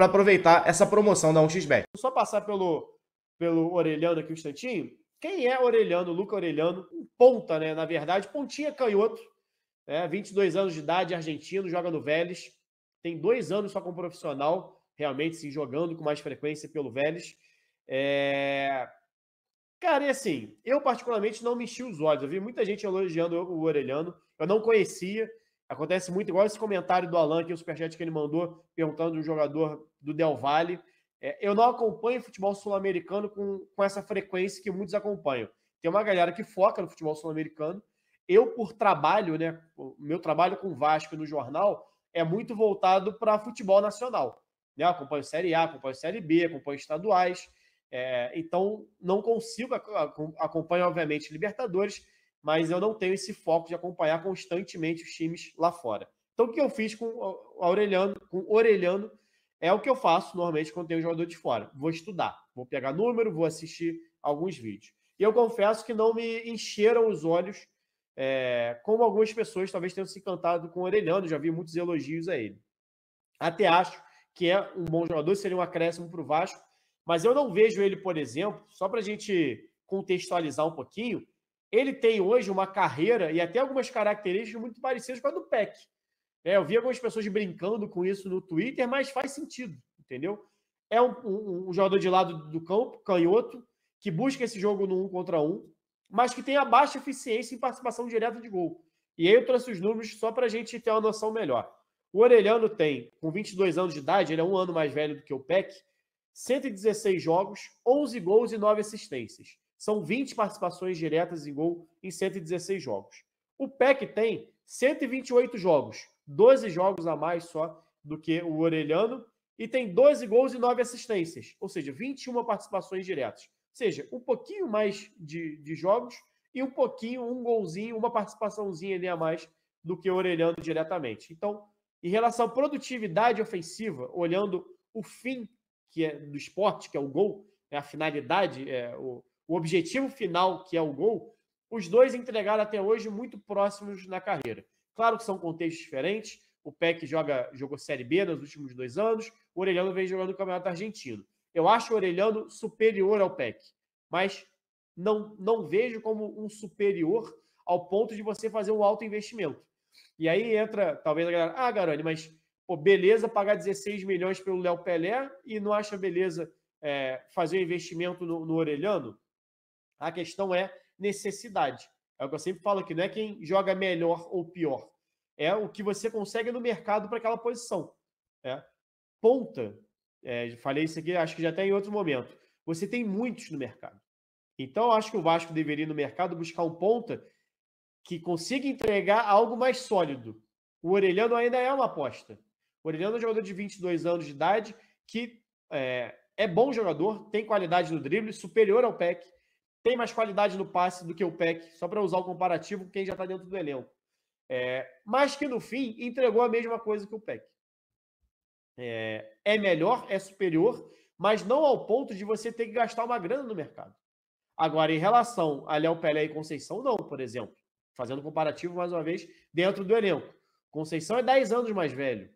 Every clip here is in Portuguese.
para aproveitar essa promoção da 1xBet. só passar pelo, pelo Orelhano aqui um instantinho. Quem é Orelhano, Luca Orelhano? Ponta, né? Na verdade, pontinha canhoto. Né? 22 anos de idade, argentino, joga no Vélez. Tem dois anos só como profissional, realmente se jogando com mais frequência pelo Vélez. É... Cara, e assim, eu particularmente não me enchi os olhos. Eu vi muita gente elogiando o Orelhano. Eu não conhecia. Acontece muito igual esse comentário do Alan, que é o superchat que ele mandou, perguntando do jogador do Del Valle. É, eu não acompanho futebol sul-americano com, com essa frequência que muitos acompanham. Tem uma galera que foca no futebol sul-americano. Eu, por trabalho, né? Meu trabalho com Vasco no jornal é muito voltado para futebol nacional. Né? Eu acompanho Série A, acompanho Série B, acompanho estaduais. É, então, não consigo, acompanho, obviamente, Libertadores, mas eu não tenho esse foco de acompanhar constantemente os times lá fora. Então, o que eu fiz com o Aureliano, com Orelhano, é o que eu faço normalmente quando tem um jogador de fora. Vou estudar, vou pegar número, vou assistir alguns vídeos. E eu confesso que não me encheram os olhos, é, como algumas pessoas talvez tenham se encantado com o Orelhano, já vi muitos elogios a ele. Até acho que é um bom jogador, seria um acréscimo para o Vasco, mas eu não vejo ele, por exemplo, só para a gente contextualizar um pouquinho, ele tem hoje uma carreira e até algumas características muito parecidas com a do PEC. É, eu vi algumas pessoas brincando com isso no Twitter, mas faz sentido, entendeu? É um, um, um jogador de lado do campo, canhoto, que busca esse jogo no um contra um, mas que tem a baixa eficiência em participação direta de gol. E aí eu trouxe os números só para a gente ter uma noção melhor. O Orelhano tem, com 22 anos de idade, ele é um ano mais velho do que o PEC, 116 jogos, 11 gols e 9 assistências. São 20 participações diretas em gol em 116 jogos. O PEC tem 128 jogos, 12 jogos a mais só do que o Orelhano, e tem 12 gols e 9 assistências, ou seja, 21 participações diretas. Ou seja, um pouquinho mais de, de jogos e um pouquinho, um golzinho, uma participaçãozinha ali a mais do que o Orelhano diretamente. Então, em relação à produtividade ofensiva, olhando o fim que é do esporte, que é o gol, é a finalidade, é o, o objetivo final, que é o gol, os dois entregaram até hoje muito próximos na carreira. Claro que são contextos diferentes. O Peck joga, jogou Série B nos últimos dois anos. O Orelhano vem jogando o Campeonato Argentino. Eu acho o Orelhano superior ao Peck, mas não, não vejo como um superior ao ponto de você fazer um alto investimento. E aí entra, talvez, a galera, ah, Garani, mas pô, beleza pagar 16 milhões pelo Léo Pelé e não acha beleza é, fazer um investimento no, no Orelhano? A questão é necessidade. É o que eu sempre falo aqui, não é quem joga melhor ou pior. É o que você consegue no mercado para aquela posição. É. Ponta, é, falei isso aqui, acho que já até em outro momento. Você tem muitos no mercado. Então, eu acho que o Vasco deveria, no mercado, buscar um ponta que consiga entregar algo mais sólido. O Orelhano ainda é uma aposta. O Orelhano é um jogador de 22 anos de idade que é, é bom jogador, tem qualidade no drible, superior ao PEC, tem mais qualidade no passe do que o Peck, só para usar o comparativo com quem já está dentro do elenco. É, mas que no fim entregou a mesma coisa que o Peck. É, é, melhor, é superior, mas não ao ponto de você ter que gastar uma grana no mercado. Agora, em relação a Léo Pelé e Conceição, não, por exemplo. Fazendo comparativo mais uma vez dentro do elenco. Conceição é 10 anos mais velho.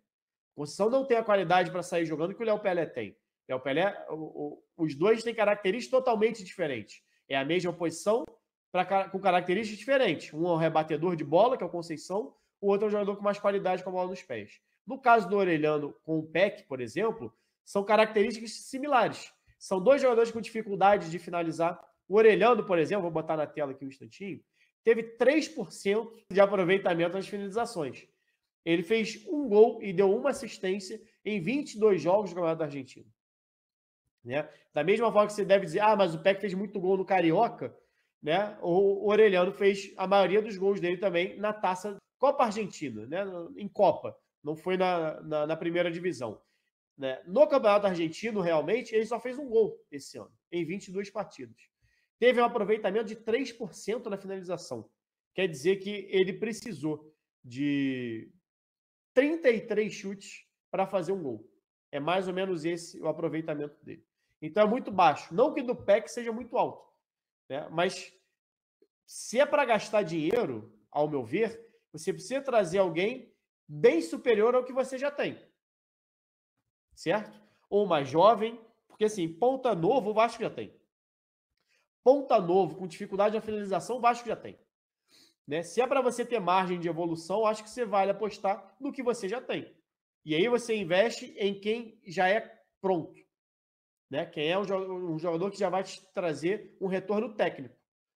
Conceição não tem a qualidade para sair jogando que o Léo Pelé tem. Léo Pelé, o, o, os dois têm características totalmente diferentes. É a mesma posição pra, com características diferentes. Um é o rebatedor de bola, que é o Conceição, o outro é um jogador com mais qualidade com a bola nos pés. No caso do Orelhano com o Peck, por exemplo, são características similares. São dois jogadores com dificuldade de finalizar. O Orelhano, por exemplo, vou botar na tela aqui um instantinho, teve 3% de aproveitamento nas finalizações. Ele fez um gol e deu uma assistência em 22 jogos do Campeonato Argentino. Né? Da mesma forma que você deve dizer, ah, mas o PEC fez muito gol no Carioca, né? o Orelhano fez a maioria dos gols dele também na taça Copa Argentina, né? em Copa, não foi na, na, na primeira divisão. Né? No Campeonato Argentino, realmente, ele só fez um gol esse ano, em 22 partidas. Teve um aproveitamento de 3% na finalização. Quer dizer que ele precisou de 33 chutes para fazer um gol. É mais ou menos esse o aproveitamento dele. Então é muito baixo. Não que do PEC seja muito alto, né? mas se é para gastar dinheiro, ao meu ver, você precisa trazer alguém bem superior ao que você já tem. Certo? Ou mais jovem, porque assim, ponta novo o Vasco já tem. Ponta novo com dificuldade na finalização, o Vasco já tem. Né? Se é para você ter margem de evolução, acho que você vale apostar no que você já tem. E aí você investe em quem já é pronto. Né? Quem é um jogador que já vai te trazer um retorno técnico.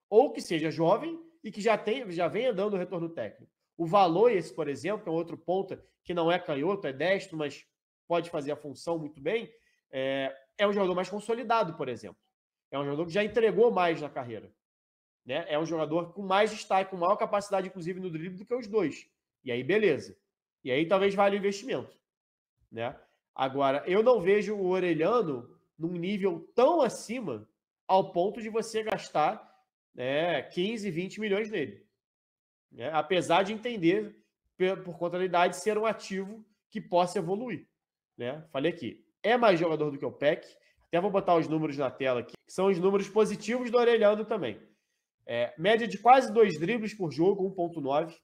Ou que seja jovem e que já, tem, já vem andando o retorno técnico. O Valois, por exemplo, é um outro ponta que não é canhoto, é destro, mas pode fazer a função muito bem. É, é um jogador mais consolidado, por exemplo. É um jogador que já entregou mais na carreira. Né? É um jogador com mais destaque, com maior capacidade, inclusive, no drible do que os dois. E aí, beleza. E aí talvez valha o investimento. Né? Agora, eu não vejo o Orelhano num nível tão acima ao ponto de você gastar né, 15, 20 milhões nele. Né? Apesar de entender, por conta da idade, ser um ativo que possa evoluir. Né? Falei aqui, é mais jogador do que o PEC. Até vou botar os números na tela aqui, que são os números positivos do Orelhando também. É, média de quase dois dribles por jogo, 1.9.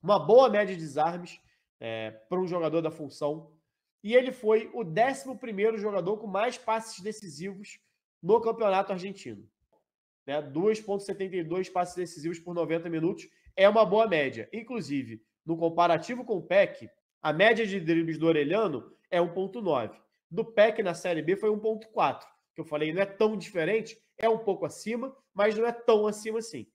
Uma boa média de desarmes é, para um jogador da função e ele foi o 11 jogador com mais passes decisivos no Campeonato Argentino. Né? 2,72 passes decisivos por 90 minutos é uma boa média. Inclusive, no comparativo com o PEC, a média de dribles do Orelhano é 1,9. Do PEC na Série B foi 1,4. Que eu falei, não é tão diferente, é um pouco acima, mas não é tão acima assim.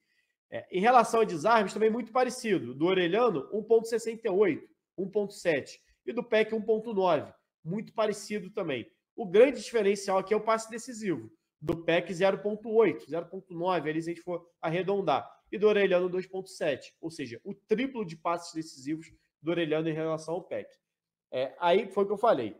É, em relação a desarmes, também muito parecido. Do Orelhano, 1,68, 1,7 e do PEC 1.9, muito parecido também. O grande diferencial aqui é o passe decisivo, do PEC 0.8, 0.9, ali se a gente for arredondar, e do Orelhano 2.7, ou seja, o triplo de passes decisivos do Orelhano em relação ao PEC. É, aí foi o que eu falei.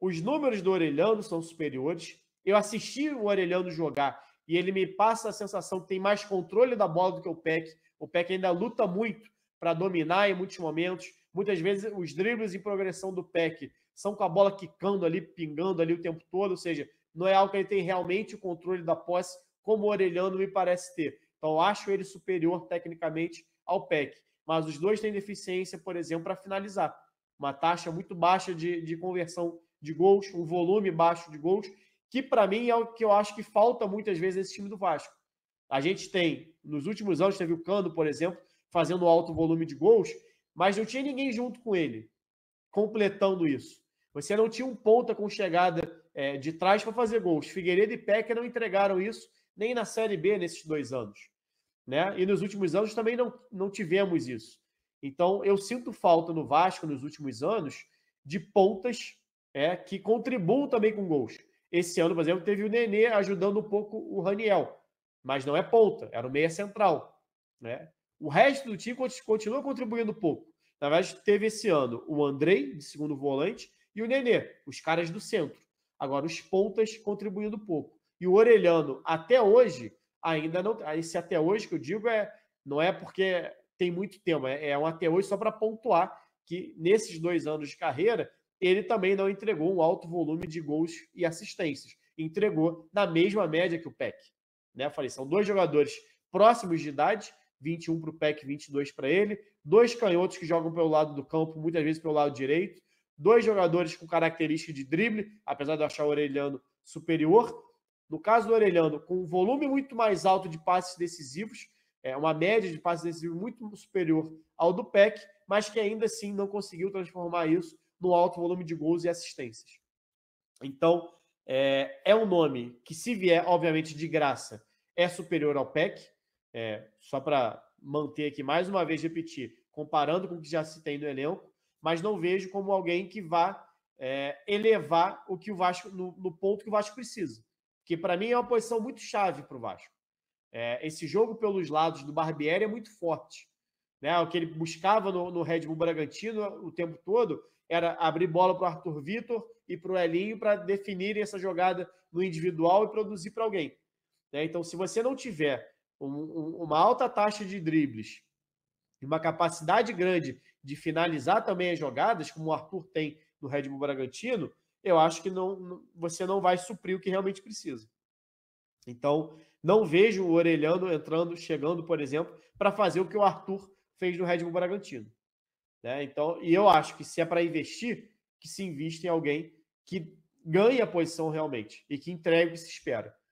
Os números do Orelhano são superiores. Eu assisti o Orelhano jogar e ele me passa a sensação que tem mais controle da bola do que o PEC. O PEC ainda luta muito para dominar em muitos momentos, Muitas vezes os dribles em progressão do PEC são com a bola quicando ali, pingando ali o tempo todo, ou seja, não é algo que ele tem realmente o controle da posse, como o Orelhano me parece ter. Então, acho ele superior tecnicamente ao PEC. Mas os dois têm deficiência, por exemplo, para finalizar. Uma taxa muito baixa de, de conversão de gols, um volume baixo de gols, que para mim é o que eu acho que falta muitas vezes nesse time do Vasco. A gente tem, nos últimos anos, teve o Cano, por exemplo, fazendo alto volume de gols, mas não tinha ninguém junto com ele, completando isso. Você não tinha um ponta com chegada é, de trás para fazer gols. Figueiredo e Peck não entregaram isso nem na Série B nesses dois anos. Né? E nos últimos anos também não, não tivemos isso. Então, eu sinto falta no Vasco nos últimos anos de pontas é, que contribuam também com gols. Esse ano, por exemplo, teve o Nenê ajudando um pouco o Raniel, mas não é ponta, era o meia central. Né? O resto do time continua contribuindo pouco. Na verdade, teve esse ano o Andrei, de segundo volante, e o Nenê, os caras do centro. Agora, os pontas contribuindo pouco. E o Orelhano, até hoje, ainda não. Esse até hoje que eu digo é não é porque tem muito tempo, é, é um até hoje só para pontuar que nesses dois anos de carreira, ele também não entregou um alto volume de gols e assistências. Entregou na mesma média que o Peck. Né? Eu falei, são dois jogadores próximos de idade, 21 para o PEC, 22 para ele. Dois canhotos que jogam pelo lado do campo, muitas vezes pelo lado direito. Dois jogadores com característica de drible, apesar de eu achar o Orelhano superior. No caso do Orelhano, com um volume muito mais alto de passes decisivos, é uma média de passes decisivos muito superior ao do PEC, mas que ainda assim não conseguiu transformar isso no alto volume de gols e assistências. Então, é, é um nome que, se vier, obviamente, de graça, é superior ao PEC, é, só para manter aqui mais uma vez, repetir, comparando com o que já se tem no elenco, mas não vejo como alguém que vá é, elevar o que o Vasco no, no, ponto que o Vasco precisa, que para mim é uma posição muito chave para o Vasco. É, esse jogo pelos lados do Barbieri é muito forte, né? O que ele buscava no, no Red Bull Bragantino é, o tempo todo era abrir bola para o Arthur Vitor e para o Elinho para definir essa jogada no individual e produzir para alguém. Né? Então, se você não tiver um, um, uma alta taxa de dribles e uma capacidade grande de finalizar também as jogadas, como o Arthur tem no Red Bull Bragantino, eu acho que não, você não vai suprir o que realmente precisa. Então, não vejo o Orelhano entrando, chegando, por exemplo, para fazer o que o Arthur fez no Red Bull Bragantino. Né? Então, e eu acho que se é para investir, que se invista em alguém que ganhe a posição realmente e que entregue o que se espera.